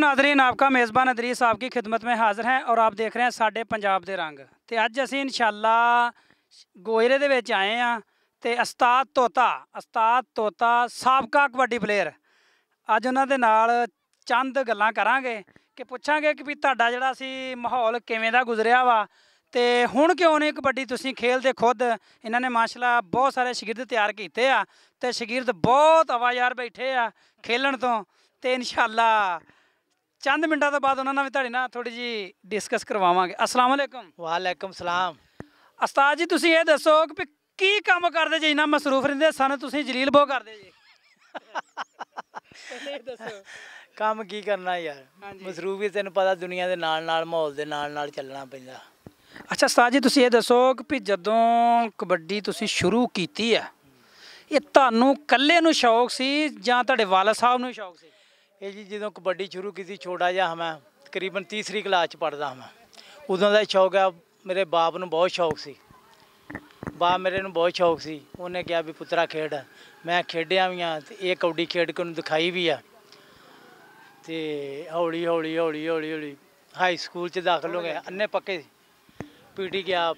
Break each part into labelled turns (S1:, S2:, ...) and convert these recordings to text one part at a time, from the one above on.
S1: ਨਾਜ਼ਰੀਨ ਆਪਕਾ ਮੇਜ਼ਬਾਨ मेज़बान ਸਾਹਿਬ ਦੀ ਖਿਦਮਤ ਮੇ ਹਾਜ਼ਰ ਹੈ ਔਰ ਆਪ ਦੇਖ ਰਹੇ ਹੈ ਸਾਡੇ ਪੰਜਾਬ ਦੇ ਰੰਗ ਤੇ ਅੱਜ ਅਸੀਂ ਇਨਸ਼ਾਅੱਲਾ ਗੋਇਰੇ ਦੇ ਵਿੱਚ ਆਏ ਆ ਤੇ ਉਸਤਾਦ ਤੋਤਾ ਉਸਤਾਦ ਤੋਤਾ ਸਾਬਕਾ ਕਬੱਡੀ ਪਲੇਅਰ ਅੱਜ ਉਹਨਾਂ ਦੇ ਨਾਲ ਚੰਦ ਗੱਲਾਂ ਕਰਾਂਗੇ ਕਿ ਪੁੱਛਾਂਗੇ ਕਿ ਵੀ ਤੁਹਾਡਾ ਜਿਹੜਾ ਸੀ ਮਾਹੌਲ ਕਿਵੇਂ ਦਾ ਗੁਜ਼ਰਿਆ ਵਾ ਤੇ ਹੁਣ ਕਿਉਂ ਨਹੀਂ ਕਬੱਡੀ ਤੁਸੀਂ ਖੇਲਦੇ ਖੁਦ ਇਹਨਾਂ ਨੇ ਮਾਸ਼ਾਅੱਲਾ ਬਹੁਤ ਸਾਰੇ ਸ਼ਾਗਿਰਦ ਤਿਆਰ ਕੀਤੇ ਆ ਤੇ ਸ਼ਾਗਿਰਦ ਬਹੁਤ ਯਾਰ ਬੈਠੇ ਆ ਖੇਲਣ ਤੋਂ ਤੇ ਇਨਸ਼ਾਅੱਲਾ ਚੰਦ ਮਿੰਟਾਂ ਤੋਂ ਬਾਅਦ ਉਹਨਾਂ ਨਾਲ ਵੀ ਤੁਹਾਡੇ ਨਾਲ ਥੋੜੀ ਜੀ ਡਿਸਕਸ ਕਰਵਾਵਾਂਗੇ ਅਸਲਾਮ ਅਲੈਕਮ ਵਾਲੇਕਮ ਸਲਾਮ ਉਸਤਾਦ ਜੀ ਤੁਸੀਂ ਇਹ ਦੱਸੋ ਕਿ ਕੀ ਕੰਮ ਕਰਦੇ ਜੀ ਇਨਾ ਮਸਰੂਫ ਰਹਿੰਦੇ ਸਨ ਤੁਸੀਂ ਜਲੀਲ ਬੋ ਕਰਦੇ ਜੀ
S2: ਦੱਸੋ ਕੰਮ ਕੀ ਕਰਨਾ ਯਾਰ ਮਸਰੂਫ ਹੀ ਤੈਨੂੰ ਪਤਾ ਦੁਨੀਆ ਦੇ ਨਾਲ ਨਾਲ ਮਾਹੌਲ ਦੇ ਨਾਲ ਨਾਲ ਚੱਲਣਾ ਪੈਂਦਾ
S1: ਅੱਛਾ ਉਸਤਾਦ ਜੀ ਤੁਸੀਂ ਇਹ ਦੱਸੋ ਕਿ ਜਦੋਂ ਕਬੱਡੀ ਤੁਸੀਂ ਸ਼ੁਰੂ ਕੀਤੀ ਆ ਇਹ ਤੁਹਾਨੂੰ ਇਕੱਲੇ ਨੂੰ ਸ਼ੌਕ ਸੀ ਜਾਂ ਤੁਹਾਡੇ ਵਾਲਾ ਸਾਹਿਬ ਨੂੰ ਸ਼ੌਕ ਸੀ
S2: ਇਹ ਜੀ ਜਦੋਂ ਕਬੱਡੀ ਸ਼ੁਰੂ ਕੀਤੀ ਛੋਟਾ ਜਿਹਾ ਮੈਂ ਤਕਰੀਬਨ ਤੀਸਰੀ ਕਲਾਸ ਚ ਪੜਦਾ ਹਾਂ ਉਦੋਂ ਦਾ ਸ਼ੌਕ ਆ ਮੇਰੇ ਬਾਪ ਨੂੰ ਬਹੁਤ ਸ਼ੌਕ ਸੀ ਬਾਪ ਮੇਰੇ ਨੂੰ ਬਹੁਤ ਸ਼ੌਕ ਸੀ ਉਹਨੇ ਕਿਹਾ ਵੀ ਪੁੱਤਰਾ ਖੇਡ ਮੈਂ ਖੇਡਿਆ ਵੀ ਆ ਤੇ ਇਹ ਕਬੱਡੀ ਖੇਡ ਕੇ ਉਹਨੂੰ ਦਿਖਾਈ ਵੀ ਆ ਤੇ ਹੌਲੀ ਹੌਲੀ ਹੌਲੀ ਹੌਲੀ ਹੌਲੀ ਹਾਈ ਸਕੂਲ ਚ ਦਾਖਲ ਹੋ ਗਿਆ ਅੰਨੇ ਪੱਕੇ ਪੀਟੀ ਗਿਆ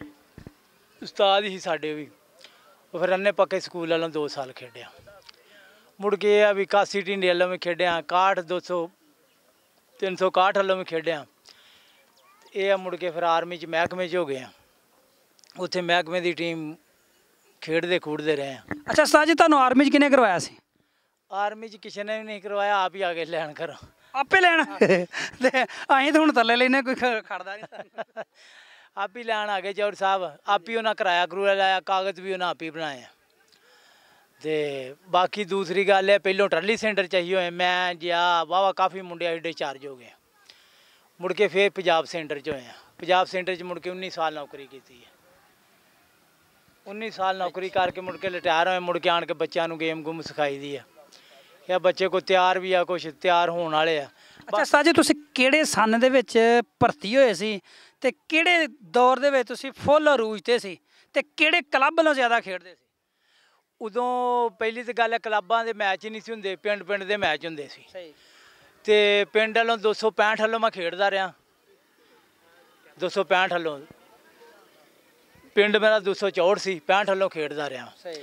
S2: ਉਸਤਾਦ ਹੀ ਸਾਡੇ ਵੀ ਫਿਰ ਅੰਨੇ ਪੱਕੇ ਸਕੂਲ ਵਾਲਾਂ 2 ਸਾਲ ਖੇਡਿਆ ਮੁੜ ਕੇ ਇਹ ਆ ਵੀ ਕਾਸੀ ਢਿੰਡੇ ਵੱਲੋਂ ਵੀ ਖੇਡਿਆ 61 200 361 ਵੱਲੋਂ ਵੀ ਖੇਡਿਆ ਇਹ ਆ ਮੁੜ ਕੇ ਫਿਰ ਆਰਮੀ 'ਚ ਮਹਿਕਮੇ 'ਚ ਹੋ ਗਏ ਆ ਉੱਥੇ ਮਹਿਕਮੇ ਦੀ ਟੀਮ ਖੇਡਦੇ ਖੂਡਦੇ ਰਹੇ
S1: ਆ ਅੱਛਾ ਸਾਜ ਜੀ ਤੁਹਾਨੂੰ ਆਰਮੀ 'ਚ ਕਿਨੇ ਕਰਵਾਇਆ ਸੀ
S2: ਆਰਮੀ 'ਚ ਕਿਸੇ ਨੇ ਨਹੀਂ ਕਰਵਾਇਆ ਆਪ ਹੀ ਆ ਕੇ ਲੈਣ ਕਰੋ
S1: ਆਪੇ ਲੈਣ ਤੇ ਅਸੀਂ ਤਾਂ ਹੁਣ ਥੱਲੇ ਲੈਨੇ ਕੋਈ ਖੜਦਾ
S2: ਨਹੀਂ ਆਪ ਹੀ ਲੈਣ ਆ ਗਏ ਜੌਰ ਸਾਹਿਬ ਆਪ ਹੀ ਉਹਨਾਂ ਕਰਾਇਆ ਕਰੂਆ ਲਾਇਆ ਕਾਗਜ਼ ਵੀ ਉਹਨਾਂ ਆਪ ਹੀ ਬਣਾਏ ਆ ਤੇ ਬਾਕੀ ਦੂਸਰੀ ਗੱਲ ਹੈ ਪਹਿਲੋਂ ਟਰਲੀ ਸੈਂਟਰ ਚਾਹੀ ਹੋਏ ਮੈਂ ਜਿਆ ਵਾਵਾ ਕਾਫੀ ਮੁੰਡੇ ਐਡੇ ਚਾਰਜ ਹੋ ਗਏ ਮੁੜ ਕੇ ਫੇਰ ਪੰਜਾਬ ਸੈਂਟਰ ਚ ਹੋਏ ਆ ਪੰਜਾਬ ਸੈਂਟਰ ਚ ਮੁੜ ਕੇ 19 ਸਾਲ ਨੌਕਰੀ ਕੀਤੀ ਹੈ 19 ਸਾਲ ਨੌਕਰੀ ਕਰਕੇ ਮੁੜ ਕੇ ਰਿਟਾਇਰ ਹੋਏ ਮੁੜ ਕੇ ਆਣ ਕੇ ਬੱਚਿਆਂ ਨੂੰ ਗੇਮ ਗੁੰਮ ਸਿਖਾਈ ਦੀ ਆ ਇਹ ਬੱਚੇ ਕੋ ਤਿਆਰ ਵੀ ਆ ਕੁਛ ਤਿਆਰ
S1: ਹੋਣ ਵਾਲੇ ਆ ਅੱਛਾ ਜੀ ਤੁਸੀਂ ਕਿਹੜੇ ਸੰਨ ਦੇ ਵਿੱਚ ਭਰਤੀ ਹੋਏ ਸੀ ਤੇ ਕਿਹੜੇ ਦੌਰ ਦੇ ਵਿੱਚ ਤੁਸੀਂ ਫੁੱਲ ਅਰੂਜ ਤੇ ਸੀ ਤੇ ਕਿਹੜੇ ਕਲੱਬ ਨਾਲ ਜ਼ਿਆਦਾ ਖੇਡਦੇ ਸੀ
S2: ਉਦੋਂ ਪਹਿਲੀ ਤੇ ਗੱਲ ਕਲੱਬਾਂ ਦੇ ਮੈਚ ਹੀ ਨਹੀਂ ਸੀ ਹੁੰਦੇ ਪਿੰਡ ਪਿੰਡ ਦੇ ਮੈਚ ਹੁੰਦੇ ਸੀ ਸਹੀ ਤੇ ਪਿੰਡ ਵੱਲੋਂ 265 ਵੱਲੋਂ ਮੈਂ ਖੇਡਦਾ ਰਿਹਾ 265 ਵੱਲੋਂ ਪਿੰਡ ਮੇਰਾ 264 ਸੀ 65 ਵੱਲੋਂ ਖੇਡਦਾ ਰਿਹਾ ਸਹੀ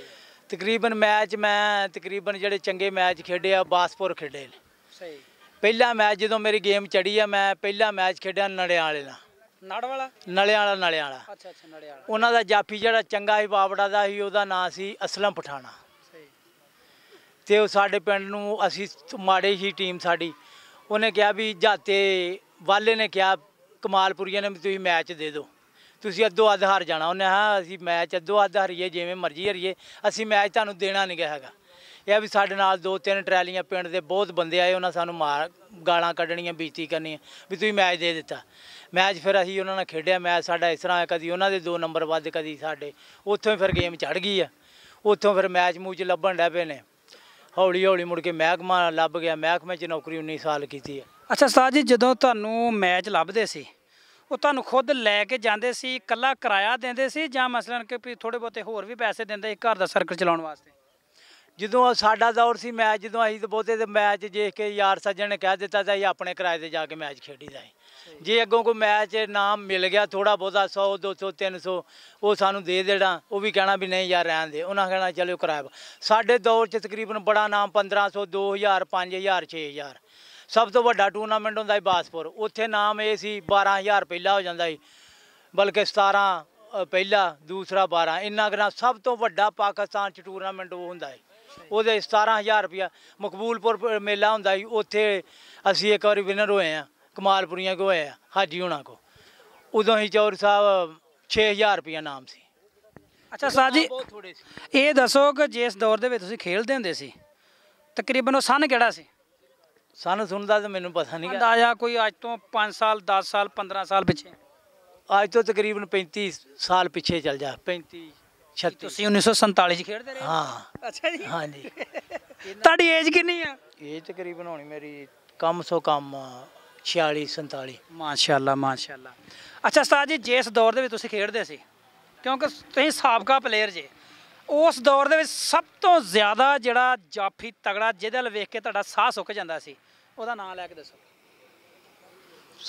S2: ਤਕਰੀਬਨ ਮੈਚ ਮੈਂ ਤਕਰੀਬਨ ਜਿਹੜੇ ਚੰਗੇ ਮੈਚ ਖੇਡੇ ਆ ਬਾਸਪੁਰ ਖੇਡੇ ਨੇ ਸਹੀ ਪਹਿਲਾ ਮੈਚ ਜਦੋਂ ਮੇਰੀ ਗੇਮ ਚੜੀ ਆ ਮੈਂ ਪਹਿਲਾ ਮੈਚ ਖੇਡਿਆ ਨੜਿਆਲੇ ਨਾਲ ਨੜ ਨਲਿਆਂ ਵਾਲਾ ਨਲਿਆਂ ਵਾਲਾ ਅੱਛਾ ਅੱਛਾ ਨੜਿਆਂ ਉਹਨਾਂ ਦਾ ਜਾਫੀ ਜਿਹੜਾ ਚੰਗਾ ਹੀ ਬਾਬੜਾ ਦਾ ਸੀ ਉਹਦਾ ਨਾਂ ਸੀ ਅਸਲਮ ਪਠਾਣਾ ਸਹੀ ਤੇ ਉਹ ਸਾਡੇ ਪਿੰਡ ਨੂੰ ਅਸੀਂ ਮਾੜੇ ਹੀ ਟੀਮ ਸਾਡੀ ਉਹਨੇ ਕਿਹਾ ਵੀ ਜਾਤੇ ਵਾਲੇ ਨੇ ਕਿਹਾ ਕਮਾਲਪੁਰੀਆ ਨੇ ਵੀ ਤੁਸੀਂ ਮੈਚ ਦੇ ਦਿਓ ਤੁਸੀਂ ਅੱਧੋ ਅੱਧ ਹਾਰ ਜਾਣਾ ਉਹਨੇ ਹਾਂ ਅਸੀਂ ਮੈਚ ਅੱਧੋ ਅੱਧ ਹਰੀਏ ਜਿਵੇਂ ਮਰਜ਼ੀ ਹਰੀਏ ਅਸੀਂ ਮੈਚ ਤੁਹਾਨੂੰ ਦੇਣਾ ਨਹੀਂ ਹੈਗਾ ਇਹ ਵੀ ਸਾਡੇ ਨਾਲ ਦੋ ਤਿੰਨ ਟਰੈਲੀਆਂ ਪਿੰਡ ਦੇ ਬਹੁਤ ਬੰਦੇ ਆਏ ਉਹਨਾਂ ਸਾਨੂੰ ਮਾਰ ਗਾਲਾਂ ਕੱਢਣੀਆਂ ਬੀਤੀ ਕਰਨੀਆਂ ਵੀ ਤੁਸੀਂ ਮੈਚ ਦੇ ਦਿੱਤਾ ਮੈਚ ਫਿਰ ਅਸੀਂ ਉਹਨਾਂ ਨਾਲ ਖੇਡਿਆ ਮੈਚ ਸਾਡਾ ਇਸ ਤਰ੍ਹਾਂ ਕਦੀ ਉਹਨਾਂ ਦੇ ਦੋ ਨੰਬਰ ਵੱਧ ਕਦੀ ਸਾਡੇ ਉੱਥੋਂ ਹੀ ਫਿਰ ਗੇਮ ਚੜ ਗਈ ਆ ਉੱਥੋਂ ਫਿਰ ਮੈਚ ਮੂਚ ਲੱਭਣ ਲੱਗ ਪਏ ਨੇ ਹੌਲੀ ਹੌਲੀ ਮੁੜ ਕੇ ਮਹਿਕਮਾ ਲੱਭ ਗਿਆ ਮਹਿਕਮੇ 'ਚ ਨੌਕਰੀ
S1: 19 ਸਾਲ ਕੀਤੀ ਆ ਅੱਛਾ ਸਤਾਜ ਜੀ ਜਦੋਂ ਤੁਹਾਨੂੰ ਮੈਚ ਲੱਭਦੇ ਸੀ ਉਹ ਤੁਹਾਨੂੰ ਖੁਦ ਲੈ ਕੇ ਜਾਂਦੇ ਸੀ ਇਕੱਲਾ ਕਿਰਾਇਆ ਦਿੰਦੇ ਸੀ ਜਾਂ ਮਸਲਨ ਕਿ ਥੋੜੇ ਬਹੁਤੇ ਹੋਰ ਵੀ ਪੈਸੇ ਦਿੰਦੇ ਸੀ ਘਰ ਦਾ ਸਰਕਲ ਚਲਾਉਣ ਵਾਸਤੇ ਜਦੋਂ ਸਾਡਾ ਦੌਰ ਸੀ ਮੈਚ ਜਦੋਂ ਅਸੀਂ ਤੇ ਬਹੁਤੇ ਤੇ ਮੈਚ ਦੇਖ ਕੇ ਯਾਰ ਸੱਜਣ
S2: ਨੇ ਕਹਿ ਦਿੱਤਾ ਤਾਂ ਅਸੀਂ ਆਪਣੇ ਕਿਰਾਏ ਤੇ ਜਾ ਕੇ ਮੈਚ ਖੇਡੀਦਾ ਸੀ ਜੇ ਅੱਗੋਂ ਕੋਈ ਮੈਚ ਨਾਮ ਮਿਲ ਗਿਆ ਥੋੜਾ ਬਹੁਤਾ 100 200 300 ਉਹ ਸਾਨੂੰ ਦੇ ਦੇਣਾ ਉਹ ਵੀ ਕਹਿਣਾ ਵੀ ਨਹੀਂ ਯਾਰ ਰਹਿਣ ਦੇ ਉਹਨਾਂ ਕਹਿਣਾ ਚਲੋ ਕਿਰਾਇਆ ਸਾਡੇ ਦੌਰ 'ਚ ਤਕਰੀਬਨ ਬੜਾ ਨਾਮ 1500 2000 5000 6000 ਸਭ ਤੋਂ ਵੱਡਾ ਟੂਰਨਾਮੈਂਟ ਹੁੰਦਾ ਸੀ ਬਾਸਪੁਰ ਉੱਥੇ ਨਾਮ ਇਹ ਸੀ 12000 ਪਹਿਲਾ ਹੋ ਜਾਂਦਾ ਸੀ ਬਲਕਿ 17 ਪਹਿਲਾ ਦੂਸਰਾ 12 ਇੰਨਾ ਕਰਾ ਸਭ ਤੋਂ ਵੱਡਾ ਪਾਕਿਸਤਾਨ 'ਚ ਟੂਰਨਾਮੈਂਟ ਉਹ ਹੁੰਦਾ ਸੀ ਉਹਦੇ 17000 ਰੁਪਿਆ ਮਕਬੂਲਪੁਰ ਮੇਲਾ ਹੁੰਦਾ ਸੀ ਉੱਥੇ ਅਸੀਂ ਇੱਕ ਵਾਰੀ ਵਿਨਰ ਹੋਏ ਆ ਕਮਾਲਪੁਰੀਆਂ ਕੋ ਹੋਏ ਆ ਹਾਜੀ ਹੁਣਾ ਕੋ ਉਦੋਂ ਹੀ ਚੌਰ
S1: ਸਾਹਿਬ 6000 ਰੁਪਿਆ ਨਾਮ ਸੀ ਅੱਛਾ ਸਾਹ ਜੀ ਇਹ ਦੱਸੋ ਕਿ ਜਿਸ ਦੌਰ ਦੇ ਵਿੱਚ ਤੁਸੀਂ ਖੇਡਦੇ ਹੁੰਦੇ ਸੀ ਤਕਰੀਬਨ ਉਹ ਸਨ ਕਿਹੜਾ ਸੀ ਸਨ ਸੁਣਦਾ ਤਾਂ ਮੈਨੂੰ ਪਤਾ ਨਹੀਂ ਅੰਦਾਜ਼ਾ ਕੋਈ ਅੱਜ ਤੋਂ 5 ਸਾਲ 10 ਸਾਲ 15 ਸਾਲ ਪਿੱਛੇ
S2: ਅੱਜ ਤੋਂ ਤਕਰੀਬਨ 35 ਸਾਲ ਪਿੱਛੇ ਚੱਲ ਜਾ 35 36 ਤੁਸੀਂ 1947 ਚ ਖੇਡਦੇ ਰਹੇ ਹਾਂ
S1: ਅੱਛਾ ਜੀ ਹਾਂ ਜੀ ਤੁਹਾਡੀ ਏਜ ਕਿੰਨੀ ਆ
S2: ਏਜ ਤਕਰੀਬਨ ਹੋਣੀ ਮੇਰੀ ਕਮ ਸੋ ਕਮ 46 47 ਮਾਸ਼ਾਅੱਲਾ ਮਾਸ਼ਾਅੱਲਾ
S1: ਅੱਛਾ ਉਸਤਾਦ ਜੀ ਜਿਸ ਦੌਰ ਦੇ ਵਿੱਚ ਤੁਸੀਂ ਖੇਡਦੇ ਸੀ ਕਿਉਂਕਿ ਤੁਸੀਂ ਸਾਬਕਾ ਪਲੇਅਰ ਜੇ ਉਸ ਦੌਰ ਦੇ ਵਿੱਚ ਸਭ ਤੋਂ ਜ਼ਿਆਦਾ ਜਿਹੜਾ ਜਾਫੀ ਤਗੜਾ ਜਿਹਦੇ ਵੱਲ ਵੇਖ ਕੇ ਤੁਹਾਡਾ ਸਾਹ ਸੁੱਕ ਜਾਂਦਾ ਸੀ ਉਹਦਾ ਨਾਮ ਲੈ ਕੇ ਦੱਸੋ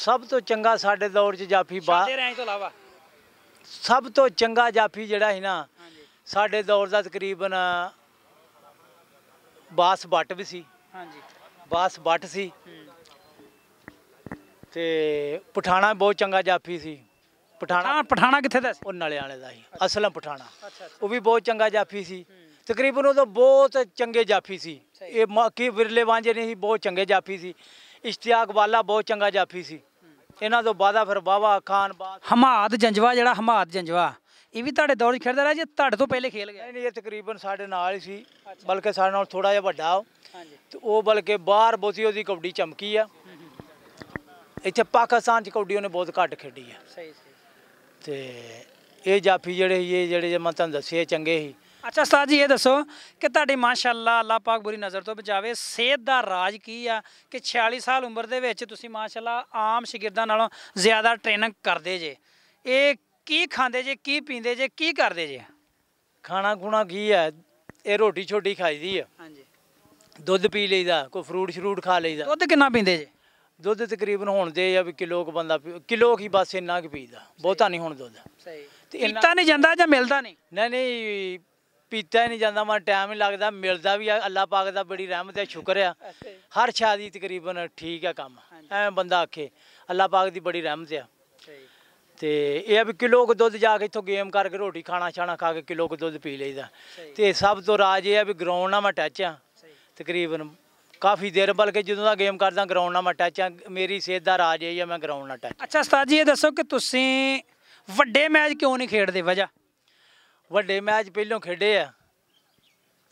S2: ਸਭ ਤੋਂ ਚੰਗਾ ਸਾਡੇ ਦੌਰ 'ਚ ਜਾਫੀ ਬਾ
S1: ਤੋਂ ਇਲਾਵਾ
S2: ਸਭ ਤੋਂ ਚੰਗਾ ਜਾਫੀ ਜਿਹੜਾ ਸੀ ਨਾ ਸਾਡੇ ਦੌਰ ਦਾ ਤਕਰੀਬਨ ਬਾਸ ਬੱਟ ਵੀ ਸੀ ਹਾਂਜੀ ਬਾਸ ਬੱਟ ਸੀ ਤੇ ਪਠਾਣਾ ਬਹੁਤ ਚੰਗਾ ਜਾਫੀ ਸੀ ਪਠਾਣਾ ਪਠਾਣਾ ਕਿੱਥੇ ਦਾ ਸੀ ਉਹ ਵਾਲੇ ਦਾ ਸੀ ਅਸਲਮ ਪਠਾਣਾ ਉਹ ਵੀ ਬਹੁਤ ਚੰਗਾ ਜਾਫੀ ਸੀ ਤਕਰੀਬਨ ਉਹਦਾ ਬਹੁਤ ਚੰਗੇ ਜਾਫੀ ਸੀ ਇਹ ਕੀ ਵਿਰਲੇ ਵਾਂਝੇ ਨਹੀਂ ਸੀ ਬਹੁਤ ਚੰਗੇ ਜਾਫੀ ਸੀ ਇਸ਼ਤਿਆਕ ਵਾਲਾ ਬਹੁਤ ਚੰਗਾ ਜਾਫੀ ਸੀ ਇਹਨਾਂ ਤੋਂ ਬਾਦਾ ਫਿਰ ਬਾਵਾ ਖਾਨ ਬਾਦ
S1: ਹਮਾਦ ਜੰਜਵਾ ਜਿਹੜਾ ਹਮਾਦ ਜੰਜਵਾ ਇਹ ਵੀ ਤੁਹਾਡੇ ਦੌਰ 'ਚ ਖੇਡਦਾ ਰਿਹਾ ਜੀ ਤੁਹਾਡੇ ਤੋਂ ਪਹਿਲੇ ਖੇਲ ਗਿਆ
S2: ਨਹੀਂ ਇਹ ਤਕਰੀਬਨ ਸਾਡੇ ਨਾਲ ਹੀ ਸੀ ਬਲਕਿ ਸਾਡੇ ਨਾਲ ਥੋੜਾ ਜਿਹਾ ਵੱਡਾ ਉਹ ਤੇ ਉਹ ਬਲਕਿ ਬਾਹਰ ਬੋਸੀ ਉਹਦੀ ਕਬੱਡੀ ਚਮਕੀ ਆ ਇੱਥੇ ਪਾਕਿਸਤਾਨ 'ਚ ਕਬੱਡੀ ਉਹਨੇ ਬਹੁਤ ਘੱਟ ਖੇਡੀ ਆ
S1: ਸਹੀ ਸਹੀ
S2: ਤੇ ਇਹ ਜਾਫੀ ਜਿਹੜੇ ਇਹ ਜਿਹੜੇ ਮੈਂ ਤੁਹਾਨੂੰ ਦੱਸੇ ਚੰਗੇ ਸੀ
S1: ਅੱਛਾ ਉਸਤਾਦ ਜੀ ਇਹ ਦੱਸੋ ਕਿ ਤੁਹਾਡੇ ਮਾਸ਼ਾਅੱਲਾ ਅੱਲਾਹ ਪਾਕ ਬੁਰੀ ਨਜ਼ਰ ਤੋਂ ਬਚਾਵੇ ਸਿਹਤ ਦਾ ਰਾਜ ਕੀ ਆ ਕਿ 46 ਸਾਲ ਉਮਰ ਦੇ ਵਿੱਚ ਤੁਸੀਂ ਮਾਸ਼ਾਅੱਲਾ ਆਮ ਸ਼ਾਗਿਰਦਾਂ ਨਾਲੋਂ ਜ਼ਿਆਦਾ ਟ੍ਰੇਨਿੰਗ ਕਰਦੇ ਜੇ ਇਹ ਕੀ ਖਾਂਦੇ ਜੇ ਕੀ ਪੀਂਦੇ ਜੇ ਕੀ ਕਰਦੇ ਜੇ ਖਾਣਾ ਖੁਣਾ
S2: ਕੀ ਹੈ ਇਹ ਰੋਟੀ ਛੋਟੀ ਖਾਈਦੀ ਆ ਹਾਂਜੀ ਦੁੱਧ ਪੀ ਲਈਦਾ ਕੋਈ ਫਰੂਟ ਸ਼ਰੂਟ ਖਾ ਲਈਦਾ ਦੁੱਧ ਕਿੰਨਾ ਪੀਂਦੇ ਜੇ ਦੁੱਧ ਤਕਰੀਬਨ ਹੁਣ ਦੇ ਜਾਂ ਵੀ ਕਿਲੋ ਕ ਬੰਦਾ ਕਿਲੋ ਕੀ ਬਸ ਇੰਨਾ ਕੁ ਪੀਦਾ ਬਹੁਤਾ
S1: ਨਹੀਂ ਹੁਣ ਦੁੱਧ ਸਹੀ ਤੇ ਪੀਤਾ ਨਹੀਂ ਜਾਂਦਾ ਜਾਂ ਮਿਲਦਾ ਨਹੀਂ
S2: ਨਹੀਂ ਨਹੀਂ ਪੀਤਾ ਨਹੀਂ ਜਾਂਦਾ ਮਾ ਟਾਈਮ ਹੀ ਲੱਗਦਾ ਮਿਲਦਾ ਵੀ ਆ ਅੱਲਾ ਪਾਕ ਦਾ ਬੜੀ ਰਹਿਮਤ ਹੈ ਸ਼ੁਕਰ ਆ ਹਰ ਸ਼ਾਦੀ ਤਕਰੀਬਨ ਠੀਕ ਆ ਕੰਮ ਐ ਬੰਦਾ ਆਖੇ ਅੱਲਾ ਪਾਕ ਦੀ ਬੜੀ ਰਹਿਮਤ ਆ ਸਹੀ ਤੇ ਇਹ ਵੀ ਕਿਲੋ ਕੁ ਦੁੱਧ ਜਾ ਕੇ ਇਥੋਂ ਗੇਮ ਕਰਕੇ ਰੋਟੀ ਖਾਣਾ ਛਾਣਾ ਖਾ ਕੇ ਕਿਲੋ ਕੁ ਦੁੱਧ ਪੀ ਲਈਦਾ ਤੇ ਸਭ ਤੋਂ ਰਾਜ ਇਹ ਆ ਵੀ ਗਰਾਊਂਡ ਨਾਲ ਮੈਂ ਟੱਚ ਆ ਤਕਰੀਬਨ ਕਾਫੀ ਦੇਰ ਬਲਕਿ ਜਦੋਂ ਦਾ ਗੇਮ ਕਰਦਾ ਗਰਾਊਂਡ ਨਾਲ ਮੈਂ ਟੱਚ ਆ ਮੇਰੀ ਸਿਹਤ ਦਾ ਰਾਜ ਇਹ ਆ ਮੈਂ ਗਰਾਊਂਡ ਨਾਲ ਟੱਚ
S1: ਅੱਛਾ ਉਸਤਾਦ ਜੀ ਇਹ ਦੱਸੋ ਕਿ ਤੁਸੀਂ ਵੱਡੇ ਮੈਚ ਕਿਉਂ ਨਹੀਂ ਖੇਡਦੇ ਵਜਾ
S2: ਵੱਡੇ ਮੈਚ ਪਹਿਲਾਂ ਖੇਡੇ ਆ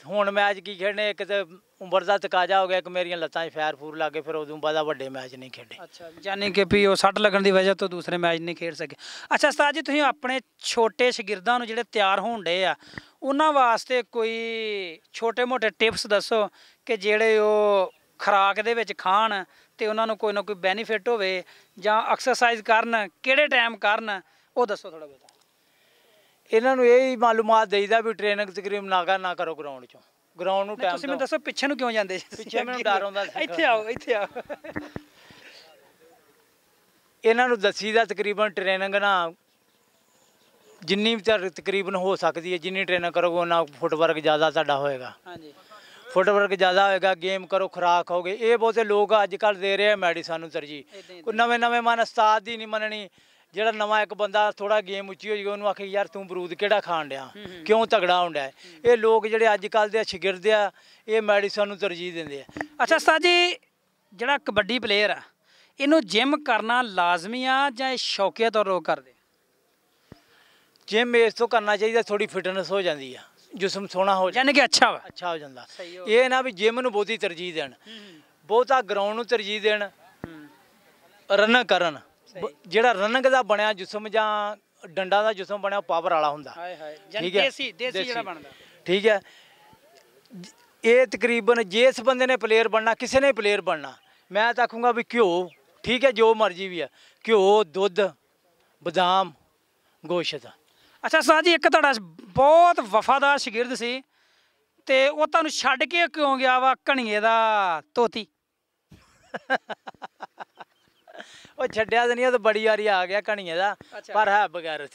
S2: ਹੁਣ ਮੈਚ ਕੀ ਖੇਡਨੇ ਇੱਕ ਤੇ ਉਮਰ ਦਾ ਤਕਾਜ਼ਾ ਹੋ ਗਿਆ ਕਿ ਮੇਰੀਆਂ ਲੱਤਾਂ 'ਚ ਫੈਰ ਫੂਰ ਲੱਗੇ ਫਿਰ ਉਦੋਂ
S1: ਬਾਅਦ ਵੱਡੇ ਮੈਚ ਨਹੀਂ ਖੇਡੇ ਅੱਛਾ ਯਾਨੀ ਕਿ ਵੀ ਉਹ ਸੱਟ ਲੱਗਣ ਦੀ ਵਜ੍ਹਾ ਤੋਂ ਦੂਸਰੇ ਮੈਚ ਨਹੀਂ ਖੇਡ ਸਕੇ ਅੱਛਾ ਉਸਤਾਦ ਜੀ ਤੁਸੀਂ ਆਪਣੇ ਛੋਟੇ ਸ਼ਾਗਿਰਦਾਂ ਨੂੰ ਜਿਹੜੇ ਤਿਆਰ ਹੋਣ ਡੇ ਆ ਉਹਨਾਂ ਵਾਸਤੇ ਕੋਈ ਛੋਟੇ-ਮੋਟੇ ਟਿਪਸ ਦੱਸੋ ਕਿ ਜਿਹੜੇ ਉਹ ਖਰਾਕ ਦੇ ਵਿੱਚ ਖਾਣ ਤੇ ਉਹਨਾਂ ਨੂੰ ਕੋਈ ਨਾ ਕੋਈ ਬੈਨੀਫਿਟ ਹੋਵੇ ਜਾਂ ਐਕਸਰਸਾਈਜ਼ ਕਰਨ ਕਿਹੜੇ ਟਾਈਮ ਕਰਨ ਉਹ ਦੱਸੋ ਥੋੜਾ ਬਹੁਤਾ
S2: ਇਹਨਾਂ ਨੂੰ ਇਹ ਹੀ ਮਾਲੂਮਾਤ ਦੇਈਦਾ ਵੀ ਟ੍ਰੇਨਿੰਗ ਤਕਰੀਬ ਨਾਗਾ ਨਾ ਕਰੋ ਗਰਾਊਂਡ 'ਚੋਂ ਗਰਾਊਂਡ ਨੂੰ ਟਾਈਮ ਤੁਸੀਂ ਮੈਨੂੰ ਦੱਸੋ ਪਿੱਛੇ ਨੂੰ ਕਿਉਂ ਜਾਂਦੇ ਸੀ ਪਿੱਛੇ ਮੈਨੂੰ ਡਰ ਆਉਂਦਾ ਸੀ ਇੱਥੇ ਆਓ ਇੱਥੇ ਆਓ ਇਹਨਾਂ ਨੂੰ ਦੱਸੀ ਦਾ ਤਕਰੀਬਨ ਟ੍ਰੇਨਿੰਗ ਨਾ ਜਿੰਨੀ ਤਕਰੀਬਨ ਹੋ ਸਕਦੀ ਹੈ ਜਿੰਨੀ ਟ੍ਰੇਨਿੰਗ ਕਰੋਗੇ ਉਹਨਾਂ ਫੁੱਟਵਰਕ ਜ਼ਿਆਦਾ ਤੁਹਾਡਾ ਹੋਏਗਾ ਹਾਂਜੀ ਫੁੱਟਵਰਕ ਜ਼ਿਆਦਾ ਹੋਏਗਾ ਗੇਮ ਕਰੋ ਖੁਰਾਕ ਹੋਗੇ ਇਹ ਬਹੁਤੇ ਲੋਕ ਅੱਜ ਕੱਲ ਦੇ ਰਹੇ ਆ ਮੈਡੀਸਨ ਨੂੰ ਸਰਜੀ ਕੋ ਨਵੇਂ ਨਵੇਂ ਮਨ ਉਸਤਾਦ ਦੀ ਨਹੀਂ ਮੰਨਣੀ ਜਿਹੜਾ ਨਵਾਂ ਇੱਕ ਬੰਦਾ ਥੋੜਾ ਗੇਮ ਉੱਚੀ ਹੋ ਜੀ ਉਹਨੂੰ ਆਖੇ ਯਾਰ ਤੂੰ ਬਰੂਦ ਕਿਹੜਾ ਖਾਣ ਡਿਆ ਕਿਉਂ ਤਗੜਾ ਹੁੰਦਾ ਇਹ ਲੋਕ ਜਿਹੜੇ
S1: ਅੱਜ ਕੱਲ ਦੇ ਸ਼ਗਿਰਦ ਆ ਇਹ ਮੈਡੀਸਨ ਨੂੰ ਤਰਜੀਹ ਦਿੰਦੇ ਆ ਅੱਛਾ ਸਤਾ ਜੀ ਜਿਹੜਾ ਕਬੱਡੀ ਪਲੇਅਰ ਆ ਇਹਨੂੰ ਜਿਮ ਕਰਨਾ ਲਾਜ਼ਮੀ ਆ ਜਾਂ ਇਹ ਸ਼ੌਕੀਆ ਤੌਰ ਤੇ ਕਰਦੇ ਜਿਮ ਇਸ ਤੋਂ ਕਰਨਾ ਚਾਹੀਦਾ ਥੋੜੀ ਫਿਟਨੈਸ ਹੋ ਜਾਂਦੀ ਆ ਜਿਸਮ ਸੋਹਣਾ ਹੋ ਜਾਂਦਾ
S2: ਯਾਨੀ ਕਿ ਅੱਛਾ ਵਾ ਅੱਛਾ ਹੋ ਜਾਂਦਾ ਇਹ ਨਾ ਵੀ ਜਿਮ ਨੂੰ ਬਹੁਤੀ ਤਰਜੀਹ ਦੇਣ ਬਹੁਤਾ ਗਰਾਊਂਡ ਨੂੰ ਤਰਜੀਹ ਦੇਣ ਰਨ ਕਰਨ ਜਿਹੜਾ ਰਨੰਗ ਦਾ ਬਣਿਆ ਜਿਸਮ ਜਾਂ ਡੰਡਾ ਦਾ ਜਿਸਮ ਬਣਿਆ ਉਹ ਪਾਵਰ ਵਾਲਾ ਹੁੰਦਾ
S1: ਹਾਏ ਹਾਏ ਠੀਕ ਹੈ। ਦੇਸੀ ਦੇਸੀ ਜਿਹੜਾ ਬਣਦਾ
S2: ਠੀਕ ਹੈ ਇਹ ਤਕਰੀਬਨ ਜਿਸ ਬੰਦੇ ਨੇ ਪਲੇਅਰ ਬਣਨਾ ਕਿਸੇ ਨੇ ਪਲੇਅਰ ਬਣਨਾ ਮੈਂ ਤਾਂ ਆਖੂੰਗਾ ਵੀ ਘਿਓ ਠੀਕ ਹੈ ਜੋ ਮਰਜ਼ੀ ਵੀ ਹੈ ਘਿਓ ਦੁੱਧ ਬਦਾਮ ਗੋਸ਼ਤ
S1: ਅੱਛਾ ਸਾਹ ਜੀ ਇੱਕ ਤੁਹਾਡਾ ਬਹੁਤ ਵਫਾਦਾਰ ਸ਼ਾਗਿਰਦ ਸੀ ਤੇ ਉਹ ਤੁਹਾਨੂੰ ਛੱਡ ਕੇ ਕਿਉਂ ਗਿਆ ਵਾ ਕਣੀਏ ਦਾ ਤੋਤੀ ਉਹ ਛੱਡਿਆ ਤੇ ਨਹੀਂ ਉਹ ਤਾਂ ਬੜੀ ਵਾਰੀ ਆ ਗਿਆ ਕਣੀਏ ਦਾ ਪਰ ਹੈ
S2: ਬਗੈਰ ਆ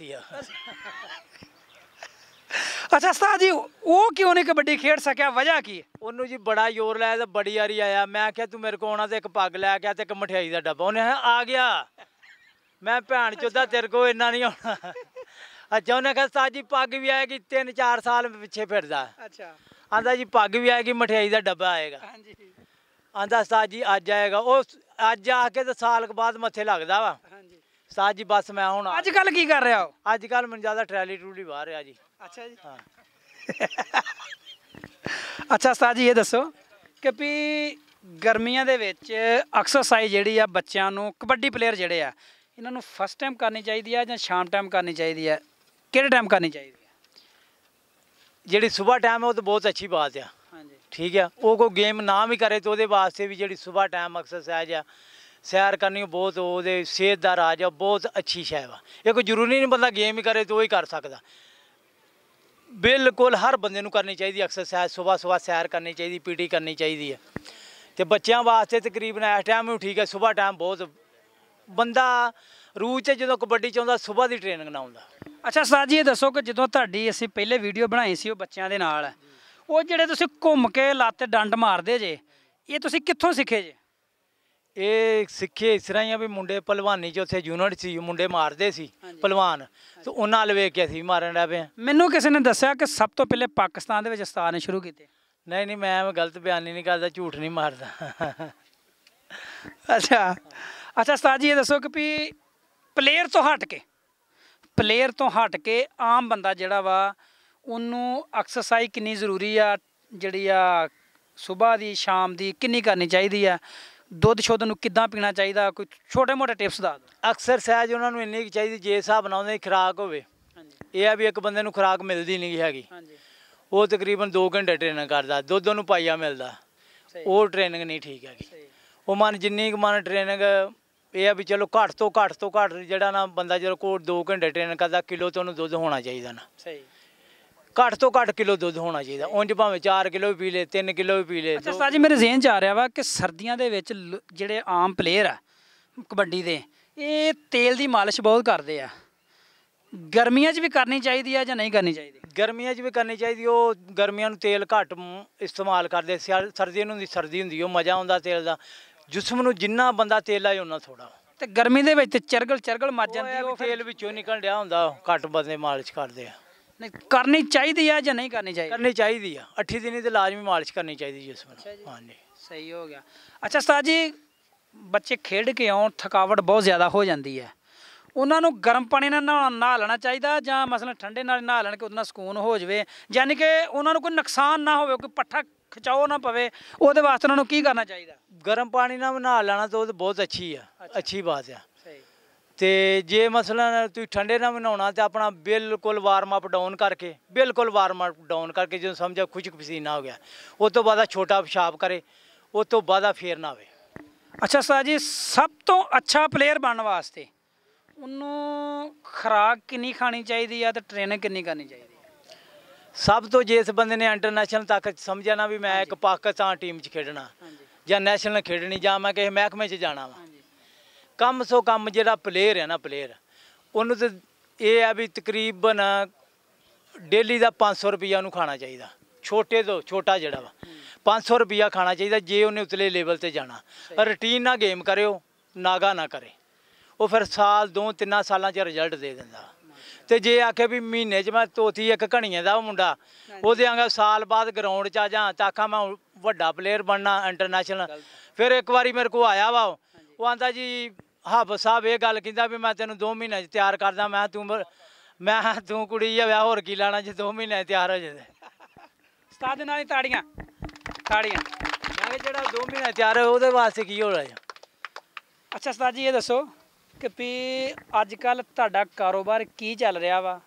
S2: ਅੱਛਾ ਉਸਤਾਦ ਜੀ ਉਹ ਕਿਉਂ ਨਹੀਂ ਕਬੱਡੀ ਖੇਡ ਸਕਿਆ ਵਜ੍ਹਾ ਕੀ ਉਹਨੂੰ ਜੀ ਬੜਾ ਜ਼ੋਰ ਲਾਇਆ ਤੇ ਬੜੀ ਵਾਰੀ ਆਇਆ ਮੈਂ ਕਿਹਾ ਤੂੰ ਮੇਰੇ ਕੋਲ ਆਉਣਾ ਤੇ ਇੱਕ ਪੱਗ ਲੈ ਕੇ ਆ ਤੇ ਇੱਕ ਮਠਿਆਈ ਦਾ ਡੱਬਾ ਉਹਨੇ ਆ ਗਿਆ ਮੈਂ ਭੈਣ ਚੋਦਾ ਤੇਰੇ ਕੋਲ ਇੰਨਾ ਨਹੀਂ ਆਉਣਾ ਅੱਛਾ ਉਹਨੇ ਕਿਹਾ ਉਸਤਾਦ ਜੀ ਪੱਗ ਵੀ ਆਏਗੀ 3-4 ਸਾਲ ਪਿੱਛੇ ਫਿਰਦਾ ਅੱਛਾ ਆਂਦਾ ਜੀ ਪੱਗ ਵੀ ਆਏਗੀ ਮਠਿਆਈ ਦਾ ਡੱਬਾ ਆਏਗਾ ਹਾਂਜੀ ਆਂਦਾ ਸਾਜ ਜੀ ਅੱਜ ਆਏਗਾ ਉਹ ਅੱਜ ਆ ਕੇ ਤੇ ਸਾਲ ਕ ਬਾਅਦ ਮੱਥੇ ਲੱਗਦਾ ਵਾ ਹਾਂਜੀ ਸਾਜ ਜੀ ਬਸ ਮੈਂ ਹੁਣ ਅੱਜ ਕੱਲ ਕੀ ਕਰ ਰਿਹਾ ਹੋ ਅੱਜ ਕੱਲ ਮੈਨੂੰ ਜ਼ਿਆਦਾ ਟਰੈਲੀ ਟੂਲੀ ਬਾਹਰ ਆ ਜੀ
S1: ਅੱਛਾ ਜੀ ਹਾਂ ਅੱਛਾ ਸਾਜ ਜੀ ਇਹ ਦੱਸੋ ਕਿ ਵੀ ਗਰਮੀਆਂ ਦੇ ਵਿੱਚ ਐਕਸਰਸਾਈਜ਼ ਜਿਹੜੀ ਆ ਬੱਚਿਆਂ ਨੂੰ ਕਬੱਡੀ ਪਲੇਅਰ ਜਿਹੜੇ ਆ ਇਹਨਾਂ ਨੂੰ ਫਸਟ ਟਾਈਮ ਕਰਨੀ ਚਾਹੀਦੀ ਆ ਜਾਂ ਸ਼ਾਮ ਟਾਈਮ ਕਰਨੀ ਚਾਹੀਦੀ ਆ ਕਿਹੜੇ ਟਾਈਮ ਕਰਨੀ ਚਾਹੀਦੀ ਆ ਜਿਹੜੀ ਸਵੇਰ ਟਾਈਮ ਹੈ ਉਹ ਤਾਂ
S2: ਬਹੁਤ ਅੱਛੀ ਬਾਤ ਆ ਠੀਕ ਆ ਉਹ ਕੋ ਗੇਮ ਨਾ ਵੀ ਕਰੇ ਤੇ ਉਹਦੇ ਵਾਸਤੇ ਵੀ ਜਿਹੜੀ ਸਵੇਰ ਟਾਈਮ ਐਕਸਰਸਾਈਜ਼ ਆ ਸੈਰ ਕਰਨੀ ਬਹੁਤ ਉਹਦੇ ਸਿਹਤ ਦਾ ਰਾਜ ਆ ਬਹੁਤ ਅੱਛੀ ਸ਼ੈ ਵਾ ਇਹ ਕੋ ਜ਼ਰੂਰੀ ਨਹੀਂ ਬੰਦਾ ਗੇਮ ਹੀ ਕਰੇ ਤੇ ਉਹ ਹੀ ਕਰ ਸਕਦਾ ਬਿਲਕੁਲ ਹਰ ਬੰਦੇ ਨੂੰ ਕਰਨੀ ਚਾਹੀਦੀ ਐਕਸਰਸਾਈਜ਼ ਸਵੇਰ ਸਵੇਰ ਸੈਰ ਕਰਨੀ ਚਾਹੀਦੀ ਪੀਟੀ ਕਰਨੀ ਚਾਹੀਦੀ ਹੈ ਤੇ ਬੱਚਿਆਂ ਵਾਸਤੇ ਤਕਰੀਬਨ ਇਸ
S1: ਟਾਈਮ ਵੀ ਠੀਕ ਹੈ ਸਵੇਰ ਟਾਈਮ ਬਹੁਤ ਬੰਦਾ ਰੂਚ ਜਦੋਂ ਕਬੱਡੀ ਚਾਹੁੰਦਾ ਸਵੇਰ ਦੀ ਟ੍ਰੇਨਿੰਗ ਨਾ ਆਉਂਦਾ ਅੱਛਾ ਸਰਦਾਰ ਜੀ ਇਹ ਦੱਸੋ ਕਿ ਜਦੋਂ ਤੁਹਾਡੀ ਅਸੀਂ ਪਹਿਲੇ ਵੀਡੀਓ ਬਣਾਈ ਸੀ ਉਹ ਬੱਚਿਆਂ ਦੇ ਨਾਲ ਉਹ ਜਿਹੜੇ ਤੁਸੀਂ ਘੁੰਮ ਕੇ ਲੱਤ ਡੰਡ ਮਾਰਦੇ ਜੇ ਇਹ ਤੁਸੀਂ ਕਿੱਥੋਂ ਸਿੱਖੇ ਜੇ
S2: ਇਹ ਸਿੱਖੇ ਇਸ ਤਰ੍ਹਾਂ ਹੀ ਆ ਵੀ ਮੁੰਡੇ ਪਹਿਲਵਾਨੀ ਚ ਉੱਥੇ ਯੂਨਿਟ ਸੀ ਮੁੰਡੇ ਮਾਰਦੇ ਸੀ ਪਹਿਲਵਾਨ ਤੇ ਉਹਨਾਂ ਨਾਲ ਵੇਖ ਕੇ ਅਸੀਂ ਮਾਰਨ ਲੱਗ ਪਏ
S1: ਮੈਨੂੰ ਕਿਸੇ ਨੇ ਦੱਸਿਆ ਕਿ ਸਭ ਤੋਂ ਪਹਿਲੇ ਪਾਕਿਸਤਾਨ ਦੇ ਵਿੱਚ ਸਤਾਰ ਨੇ ਸ਼ੁਰੂ ਕੀਤੇ ਨਹੀਂ ਨਹੀਂ ਮੈਂ ਗਲਤ ਬਿਆਨੀ ਨਹੀਂ ਕਰਦਾ ਝੂਠ ਨਹੀਂ ਮਾਰਦਾ ਅੱਛਾ ਅੱਛਾ ਸਤਾਰ ਜੀ ਇਹ ਦੱਸੋ ਕਿ ਵੀ ਪਲੇਅਰ ਤੋਂ ਹਟ ਕੇ ਪਲੇਅਰ ਤੋਂ ਹਟ ਕੇ ਆਮ ਬੰਦਾ ਜਿਹੜਾ ਵਾ ਉਹਨੂੰ ਐਕਸਰਸਾਈਜ਼ ਕਿੰਨੀ ਜ਼ਰੂਰੀ ਆ ਜਿਹੜੀ ਆ ਸਵੇਰ ਦੀ ਸ਼ਾਮ ਦੀ ਕਿੰਨੀ ਕਰਨੀ ਚਾਹੀਦੀ ਆ ਦੁੱਧ ਸ਼ੁੱਧ ਨੂੰ ਕਿੱਦਾਂ ਪੀਣਾ ਚਾਹੀਦਾ ਕੋਈ ਛੋਟੇ ਮੋਟੇ ਟਿਪਸ ਦੱਸ ਐਕਸਰਸਾਈਜ਼ ਉਹਨਾਂ ਨੂੰ ਇੰਨੀ ਚਾਹੀਦੀ ਜੇ ਹਿਸਾਬ ਨਾਲ ਉਹਨਾਂ
S2: ਦੀ ਖੁਰਾਕ ਹੋਵੇ ਇਹ ਆ ਵੀ ਇੱਕ ਬੰਦੇ ਨੂੰ ਖੁਰਾਕ ਮਿਲਦੀ ਨਹੀਂ ਹੈਗੀ ਉਹ ਤਕਰੀਬਨ 2 ਘੰਟੇ ਟ੍ਰੇਨਿੰਗ ਕਰਦਾ ਦੁੱਧ ਉਹਨੂੰ ਪਾਈਆ ਮਿਲਦਾ ਉਹ ਟ੍ਰੇਨਿੰਗ ਨਹੀਂ ਠੀਕ ਹੈਗੀ ਉਹ ਮਨ ਜਿੰਨੀ ਕੁ ਮਨ ਟ੍ਰੇਨਿੰਗ ਇਹ ਆ ਵੀ ਚਲੋ ਘੱਟ ਤੋਂ ਘੱਟ ਤੋਂ ਘੱਟ ਜਿਹੜਾ ਨਾ ਬੰਦਾ ਜਦੋਂ ਕੋਲ 2 ਘੰਟੇ ਟ੍ਰੇਨਿੰਗ ਕਰਦਾ ਕਿਲੋ ਤੋਂ ਉਹਨੂੰ ਦੁੱਧ ਹੋਣਾ ਚਾਹੀਦਾ ਨਾ ਸਹੀ ਘੱਟ ਤੋਂ ਘੱਟ ਕਿਲੋ ਦੁੱਧ ਹੋਣਾ ਚਾਹੀਦਾ ਉਂਝ ਭਾਵੇਂ 4 ਕਿਲੋ ਵੀ ਪੀ ਲੇ 3 ਕਿਲੋ ਵੀ ਪੀ ਲੇ ਅੱਛਾ ਸਾਜੀ ਮੇਰੇ
S1: ਜ਼ਿਹਨ ਚ ਆ ਰਿਹਾ ਵਾ ਕਿ ਸਰਦੀਆਂ ਦੇ ਵਿੱਚ ਜਿਹੜੇ ਆਮ ਪਲੇਅਰ ਆ ਕਬੱਡੀ ਦੇ ਇਹ ਤੇਲ ਦੀ ਮਾਲਿਸ਼ ਬਹੁਤ ਕਰਦੇ ਆ ਗਰਮੀਆਂ 'ਚ ਵੀ ਕਰਨੀ ਚਾਹੀਦੀ ਆ ਜਾਂ ਨਹੀਂ ਕਰਨੀ ਚਾਹੀਦੀ
S2: ਗਰਮੀਆਂ 'ਚ ਵੀ ਕਰਨੀ ਚਾਹੀਦੀ ਉਹ ਗਰਮੀਆਂ ਨੂੰ ਤੇਲ ਘੱਟ ਇਸਤੇਮਾਲ ਕਰਦੇ ਸਰਦੀਆਂ ਨੂੰ ਦੀ ਸਰਦੀ ਹੁੰਦੀ ਉਹ ਮਜ਼ਾ ਆਉਂਦਾ ਤੇਲ ਦਾ ਜਿਸਮ ਨੂੰ ਜਿੰਨਾ ਬੰਦਾ ਤੇਲ ਲਾਏ ਉਹਨਾਂ ਥੋੜਾ ਤੇ ਗਰਮੀ ਦੇ ਵਿੱਚ ਚਰਗਲ ਚਰਗਲ ਮੱਜ ਜਾਂਦੀ ਉਹ ਤੇਲ ਵਿੱਚੋਂ ਨਿਕਲ ਡਿਆ ਹੁੰਦਾ ਘੱਟ ਬੰਦੇ ਮਾਲਿਸ਼ ਕਰਦੇ ਆ
S1: ਕਰਨੀ ਚਾਹੀਦੀ ਆ ਜਾਂ ਨਹੀਂ ਕਰਨੀ ਚਾਹੀਦੀ ਕਰਨੀ ਚਾਹੀਦੀ
S2: ਆ 8 ਦਿਨੀ ਤੇ ਲਾਜ਼ਮੀ ਮਾਲਿਸ਼ ਕਰਨੀ ਚਾਹੀਦੀ ਜਿਸ ਇਸ ਵੇਲੇ ਹਾਂਜੀ
S1: ਸਹੀ ਹੋ ਗਿਆ ਅੱਛਾ ਸਤਾ ਜੀ ਬੱਚੇ ਖੇਡ ਕੇ ਆਉਣ ਥਕਾਵਟ ਬਹੁਤ ਜ਼ਿਆਦਾ ਹੋ ਜਾਂਦੀ ਹੈ ਉਹਨਾਂ ਨੂੰ ਗਰਮ ਪਾਣੀ ਨਾਲ ਨਹਾ ਲੈਣਾ ਚਾਹੀਦਾ ਜਾਂ ਮਸਲਨ ਠੰਡੇ ਨਾਲ ਨਹਾ ਲੈਣ ਕਿ ਉਹਨਾਂ ਸਕੂਨ ਹੋ ਜਾਵੇ ਯਾਨੀ ਕਿ ਉਹਨਾਂ ਨੂੰ ਕੋਈ ਨੁਕਸਾਨ ਨਾ ਹੋਵੇ ਕੋਈ ਪੱਠਾ ਖਚਾਓ ਨਾ ਪਵੇ ਉਹਦੇ ਵਾਸਤੇ ਉਹਨਾਂ ਨੂੰ ਕੀ ਕਰਨਾ ਚਾਹੀਦਾ ਗਰਮ ਪਾਣੀ ਨਾਲ ਨਹਾ
S2: ਲੈਣਾ ਤਾਂ ਬਹੁਤ ਅੱਛੀ ਆ ਅੱਛੀ ਬਾਤ ਆ ਤੇ ਜੇ ਮਸਲਾ ਤੁਸੀਂ ਠੰਡੇ ਨਾਲ ਬਣਾਉਣਾ ਤੇ ਆਪਣਾ ਬਿਲਕੁਲ ਵਾਰਮ ਅਪ ਡਾਊਨ ਕਰਕੇ ਬਿਲਕੁਲ ਵਾਰਮ ਅਪ ਡਾਊਨ ਕਰਕੇ ਜਦੋਂ ਸਮਝੋ ਖੁਸ਼ਕ ਪਸੀਨਾ ਹੋ ਗਿਆ ਉਸ ਤੋਂ ਬਾਅਦ ਛੋਟਾ ਪਿਸ਼ਾਬ ਕਰੇ ਉਸ ਤੋਂ ਬਾਅਦ ਫੇਰ ਨਾ ਆਵੇ ਅੱਛਾ
S1: ਸਰ ਜੀ ਸਭ ਤੋਂ ਅੱਛਾ ਪਲੇਅਰ ਬਣਨ ਵਾਸਤੇ ਉਹਨੂੰ ਖਰਾਕ ਕਿੰਨੀ ਖਾਣੀ ਚਾਹੀਦੀ ਆ ਤੇ ਟ੍ਰੇਨਿੰਗ ਕਿੰਨੀ ਕਰਨੀ ਚਾਹੀਦੀ ਸਭ ਤੋਂ ਜੇ ਇਸ ਬੰਦੇ ਨੇ ਇੰਟਰਨੈਸ਼ਨਲ
S2: ਤੱਕ ਸਮਝਿਆ ਨਾ ਵੀ ਮੈਂ ਇੱਕ ਪਾਕਿਸਤਾਨ ਟੀਮ 'ਚ ਖੇਡਣਾ ਜਾਂ ਨੈਸ਼ਨਲ ਖੇਡਣੀ ਜਾਂ ਮੈਂ ਕਿਸੇ ਮਹਿਕਮੇ 'ਚ ਜਾਣਾ ਵਾ ਕੰਮ ਸੋ ਕੰਮ ਜਿਹੜਾ ਪਲੇਅਰ ਹੈ ਨਾ ਪਲੇਅਰ ਉਹਨੂੰ ਤੇ ਇਹ ਆ ਵੀ ਤਕਰੀਬਨ ਡੇਲੀ ਦਾ 500 ਰੁਪਿਆ ਉਹਨੂੰ ਖਾਣਾ ਚਾਹੀਦਾ ਛੋਟੇ ਤੋਂ ਛੋਟਾ ਜਿਹੜਾ ਵਾ 500 ਰੁਪਿਆ ਖਾਣਾ ਚਾਹੀਦਾ ਜੇ ਉਹਨੇ ਉਤਲੇ ਲੈਵਲ ਤੇ ਜਾਣਾ ਰੁਟੀਨ ਨਾਲ ਗੇਮ ਕਰਿਓ ਨਾਗਾ ਨਾ ਕਰੇ ਉਹ ਫਿਰ ਸਾਲ ਦੋ ਤਿੰਨਾਂ ਸਾਲਾਂ 'ਚ ਰਿਜ਼ਲਟ ਦੇ ਦਿੰਦਾ ਤੇ ਜੇ ਆਖੇ ਵੀ ਮਹੀਨੇ 'ਚ ਮੈਂ ਤੋਤੀ ਇੱਕ ਘਣੀਆਂ ਦਾ ਮੁੰਡਾ ਉਹਦੇ ਆਂਗਾ ਸਾਲ ਬਾਅਦ ਗਰਾਊਂਡ 'ਚ ਆ ਜਾ ਤਾਕਾ ਮੈਂ ਵੱਡਾ ਪਲੇਅਰ ਬਣਨਾ ਇੰਟਰਨੈਸ਼ਨਲ ਫਿਰ ਇੱਕ ਵਾਰੀ ਮੇਰੇ ਕੋ ਆਇਆ ਵਾ ਉਹ ਆਂਦਾ ਜੀ ਹਾਫਜ਼ ਸਾਹਿਬ ਇਹ ਗੱਲ ਕਹਿੰਦਾ ਵੀ ਮੈਂ ਤੈਨੂੰ 2 ਮਹੀਨੇ 'ਚ ਤਿਆਰ ਕਰਦਾ ਮੈਂ ਤੂੰ ਮੈਂ ਤੂੰ ਕੁੜੀ ਆ ਵਿਆਹ ਹੋਰ ਕੀ ਲਾਣਾ ਜੇ 2 ਮਹੀਨੇ 'ਚ ਤਿਆਰ ਹੋ ਜੇ
S1: ਉਸਤਾਦ ਨਾਲ ਤਾੜੀਆਂ ਤਾੜੀਆਂ ਮੈਂ ਜਿਹੜਾ 2 ਮਹੀਨੇ ਤਿਆਰ ਹੋ ਉਹਦੇ ਵਾਸਤੇ ਕੀ ਹੋਣਾ ਜੀ ਅੱਛਾ ਉਸਤਾਦ ਜੀ ਇਹ ਦੱਸੋ ਕਿ ਵੀ ਅੱਜ ਕੱਲ ਤੁਹਾਡਾ ਕਾਰੋਬਾਰ ਕੀ ਚੱਲ ਰਿਹਾ ਵਾ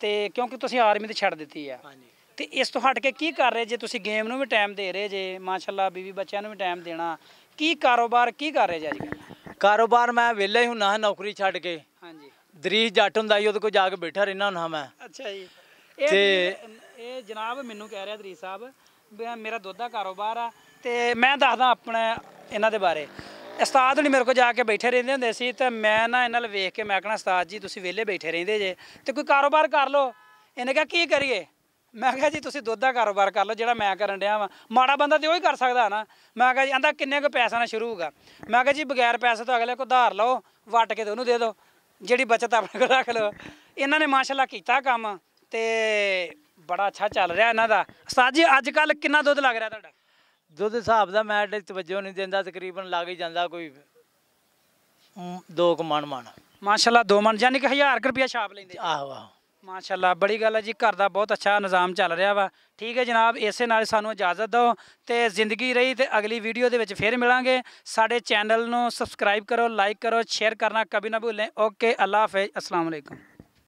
S1: ਤੇ ਕਿਉਂਕਿ ਤੁਸੀਂ ਆਰਮੀ ਤੇ ਛੱਡ ਦਿੱਤੀ ਆ ਹਾਂਜੀ ਤੇ ਇਸ ਤੋਂ ਹਟ ਕੇ ਕੀ ਕਰ ਰਹੇ ਜੇ ਤੁਸੀਂ ਗੇਮ ਨੂੰ ਵੀ ਟਾਈਮ ਦੇ ਰਹੇ ਜੇ ਮਾਸ਼ਾਅੱਲਾ ਬੀਵੀ ਬੱਚਿਆਂ ਨੂੰ ਵੀ ਟਾਈਮ ਦੇਣਾ ਕੀ ਕਾਰੋਬਾਰ ਕੀ ਕਰ ਰਹੇ ਜੇ ਅੱਜ ਕੱਲ
S2: ਕਾਰੋਬਾਰ ਮੈਂ ਵਿਹਲੇ ਹੀ ਹੁੰਨਾ ਨੌਕਰੀ ਛੱਡ ਕੇ ਹਾਂਜੀ ਦਰੀਸ਼ ਜੱਟ ਹੁੰਦਾ ਸੀ ਉਹਦੇ
S1: ਕੋਲ ਜਾ ਕੇ ਬੈਠਾ ਰਹਿਣਾ ਹੁੰਨਾ ਮੈਂ ਅੱਛਾ ਜੀ ਤੇ ਇਹ ਜਨਾਬ ਮੈਨੂੰ ਕਹਿ ਰਿਹਾ ਦਰੀਸ਼ ਸਾਹਿਬ ਮੇਰਾ ਦੁੱਧ ਦਾ ਕਾਰੋਬਾਰ ਆ ਤੇ ਮੈਂ ਦੱਸਦਾ ਆਪਣੇ ਇਹਨਾਂ ਦੇ ਬਾਰੇ ਉਸਤਾਦ ਜੀ ਮੇਰੇ ਕੋਲ ਜਾ ਕੇ ਬੈਠੇ ਰਹਿੰਦੇ ਹੁੰਦੇ ਸੀ ਤੇ ਮੈਂ ਨਾ ਇਹਨਾਂ ਨੂੰ ਵੇਖ ਕੇ ਮੈਂ ਕਹਣਾ ਉਸਤਾਦ ਜੀ ਤੁਸੀਂ ਵਿਹਲੇ ਬੈਠੇ ਰਹਿੰਦੇ ਜੇ ਤੇ ਕੋਈ ਕਾਰੋਬਾਰ ਕਰ ਲਓ ਇਹਨੇ ਕਿਹਾ ਕੀ ਕਰੀਏ ਮੈਂ ਕਿਹਾ ਜੀ ਤੁਸੀਂ ਦੁੱਧ ਦਾ ਕਾਰੋਬਾਰ ਕਰ ਲਓ ਜਿਹੜਾ ਮੈਂ ਕਰਨ ਡਿਆ ਵਾਂ ਮਾੜਾ ਬੰਦਾ ਤੇ ਉਹ ਹੀ ਕਰ ਸਕਦਾ ਨਾ ਮੈਂ ਕਿਹਾ ਜੀ ਆਂਦਾ ਕਿੰਨੇ ਕੁ ਪੈਸਾ ਨਾਲ ਸ਼ੁਰੂ ਹੋਗਾ ਮੈਂ ਕਿਹਾ ਜੀ ਬਗੈਰ ਪੈਸੇ ਤੋਂ ਅਗਲੇ ਕੋ ਉਧਾਰ ਲਓ ਵਟ ਕੇ ਤੇ ਉਹਨੂੰ ਦੇ ਦਿਓ ਜਿਹੜੀ ਬਚਤ ਆਪਣੇ ਕੋਲ ਰੱਖ ਲਓ ਇਹਨਾਂ ਨੇ ਮਾਸ਼ਾਅੱਲਾ ਕੀਤਾ ਕੰਮ ਤੇ ਬੜਾ ਅੱਛਾ ਚੱਲ ਰਿਹਾ ਇਹਨਾਂ ਦਾ ਉਸਤਾਦ ਜੀ ਅੱਜ ਕੱਲ ਕਿੰਨਾ ਦੁੱਧ ਲੱਗ ਰਿਹਾ ਤੁਹਾਡਾ ਦੁੱਧ ਹਿਸਾਬ ਦਾ ਮੈਂ ਤਵੱਜੋ ਨਹੀਂ ਦਿੰਦਾ ਤਕਰੀਬਨ ਲੱਗ ਹੀ ਜਾਂਦਾ ਕੋਈ ਦੋ ਕੁ ਮਣ ਮਣ ਮਾਸ਼ਾਅੱਲਾ ਦੋ ਮਣ ਯਾਨੀ ਕਿ 1000 ਰੁਪਇਆ ਛਾਪ ਲੈਂਦੇ ਆਹੋ ਆਹੋ ਮਾਸ਼ਾਅੱਲਾ ਬੜੀ ਗੱਲ ਹੈ ਜੀ ਘਰ ਦਾ ਬਹੁਤ ਅੱਛਾ ਨਿਜ਼ਾਮ ਚੱਲ ਰਿਹਾ ਵਾ ਠੀਕ ਹੈ ਜਨਾਬ ਇਸੇ ਨਾਲ ਸਾਨੂੰ ਇਜਾਜ਼ਤ ਦਿਓ ਤੇ ਜ਼ਿੰਦਗੀ ਰਹੀ ਤੇ ਅਗਲੀ ਵੀਡੀਓ ਦੇ ਵਿੱਚ ਫੇਰ ਮਿਲਾਂਗੇ ਸਾਡੇ ਚੈਨਲ ਨੂੰ ਸਬਸਕ੍ਰਾਈਬ ਕਰੋ ਲਾਈਕ ਕਰੋ ਸ਼ੇਅਰ ਕਰਨਾ ਕਦੇ ਨਾ ਭੁੱਲੇ ਓਕੇ ਅੱਲਾ ਹਾਫਿਜ਼ ਅਸਲਾਮ ਅਲੈਕੁਮ